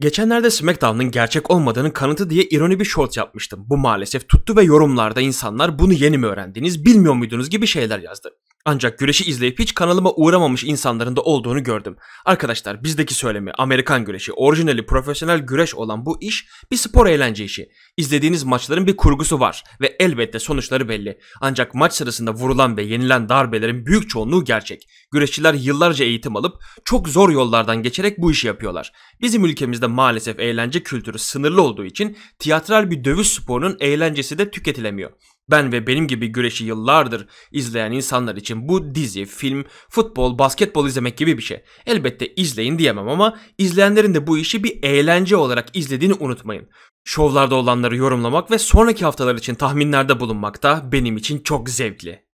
Geçenlerde SmackDown'ın gerçek olmadığının kanıtı diye ironi bir short yapmıştım. Bu maalesef tuttu ve yorumlarda insanlar bunu yeni mi öğrendiniz bilmiyor muydunuz gibi şeyler yazdı. Ancak güreşi izleyip hiç kanalıma uğramamış insanların da olduğunu gördüm. Arkadaşlar bizdeki söylemi Amerikan güreşi, orijinali profesyonel güreş olan bu iş bir spor eğlence işi. İzlediğiniz maçların bir kurgusu var ve elbette sonuçları belli. Ancak maç sırasında vurulan ve yenilen darbelerin büyük çoğunluğu gerçek. Güreşçiler yıllarca eğitim alıp çok zor yollardan geçerek bu işi yapıyorlar. Bizim ülkemizde maalesef eğlence kültürü sınırlı olduğu için tiyatral bir dövüş sporunun eğlencesi de tüketilemiyor. Ben ve benim gibi güreşi yıllardır izleyen insanlar için bu dizi, film, futbol, basketbol izlemek gibi bir şey. Elbette izleyin diyemem ama izleyenlerin de bu işi bir eğlence olarak izlediğini unutmayın. Şovlarda olanları yorumlamak ve sonraki haftalar için tahminlerde bulunmak da benim için çok zevkli.